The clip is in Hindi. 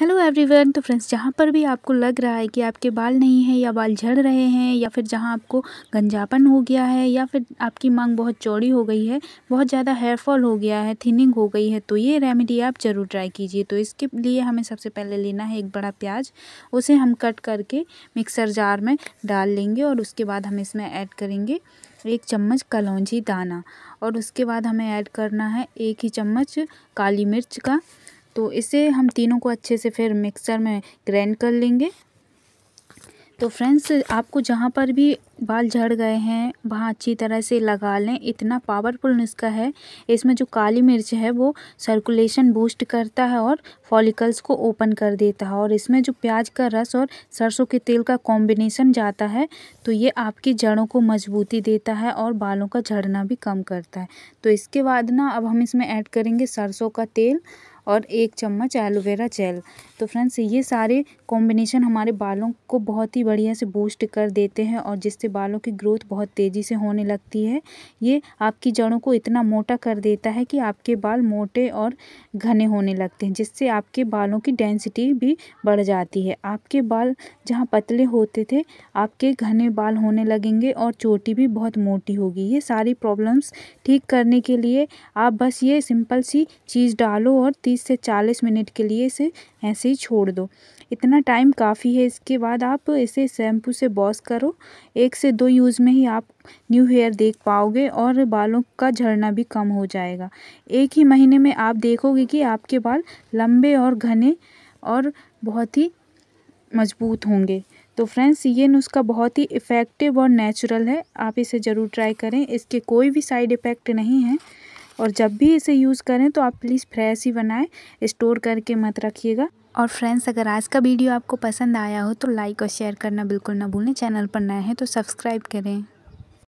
हेलो एवरीवन तो फ्रेंड्स जहाँ पर भी आपको लग रहा है कि आपके बाल नहीं हैं या बाल झड़ रहे हैं या फिर जहाँ आपको गंजापन हो गया है या फिर आपकी मांग बहुत चौड़ी हो गई है बहुत ज़्यादा हेयरफॉल हो गया है थिनिंग हो गई है तो ये रेमेडी आप ज़रूर ट्राई कीजिए तो इसके लिए हमें सबसे पहले लेना है एक बड़ा प्याज उसे हम कट करके मिक्सर जार में डाल लेंगे और उसके बाद हम इसमें ऐड करेंगे एक चम्मच कलौजी दाना और उसके बाद हमें ऐड करना है एक ही चम्मच काली मिर्च का तो इसे हम तीनों को अच्छे से फिर मिक्सर में ग्राइंड कर लेंगे तो फ्रेंड्स आपको जहाँ पर भी बाल झड़ गए हैं वहाँ अच्छी तरह से लगा लें इतना पावरफुल नुस्खा है इसमें जो काली मिर्च है वो सर्कुलेशन बूस्ट करता है और फॉलिकल्स को ओपन कर देता है और इसमें जो प्याज का रस और सरसों के तेल का कॉम्बिनेशन जाता है तो ये आपकी जड़ों को मजबूती देता है और बालों का झड़ना भी कम करता है तो इसके बाद ना अब हम इसमें ऐड करेंगे सरसों का तेल और एक चम्मच एलोवेरा जेल तो फ्रेंड्स ये सारे कॉम्बिनेशन हमारे बालों को बहुत ही बढ़िया से बूस्ट कर देते हैं और जिससे बालों की ग्रोथ बहुत तेज़ी से होने लगती है ये आपकी जड़ों को इतना मोटा कर देता है कि आपके बाल मोटे और घने होने लगते हैं जिससे आपके बालों की डेंसिटी भी बढ़ जाती है आपके बाल जहाँ पतले होते थे आपके घने बाल होने लगेंगे और चोटी भी बहुत मोटी होगी ये सारी प्रॉब्लम्स ठीक करने के लिए आप बस ये सिंपल सी चीज़ डालो और तीस तीस से चालीस मिनट के लिए इसे ऐसे ही छोड़ दो इतना टाइम काफ़ी है इसके बाद आप इसे शैम्पू से वॉश करो एक से दो यूज़ में ही आप न्यू हेयर देख पाओगे और बालों का झड़ना भी कम हो जाएगा एक ही महीने में आप देखोगे कि आपके बाल लंबे और घने और बहुत ही मजबूत होंगे तो फ्रेंड्स ये नुस्खा बहुत ही इफ़ेक्टिव और नेचुरल है आप इसे ज़रूर ट्राई करें इसके कोई भी साइड इफ़ेक्ट नहीं है और जब भी इसे यूज़ करें तो आप प्लीज़ फ्रेश ही बनाएं स्टोर करके मत रखिएगा और फ्रेंड्स अगर आज का वीडियो आपको पसंद आया हो तो लाइक और शेयर करना बिल्कुल ना भूलें चैनल पर नए हैं तो सब्सक्राइब करें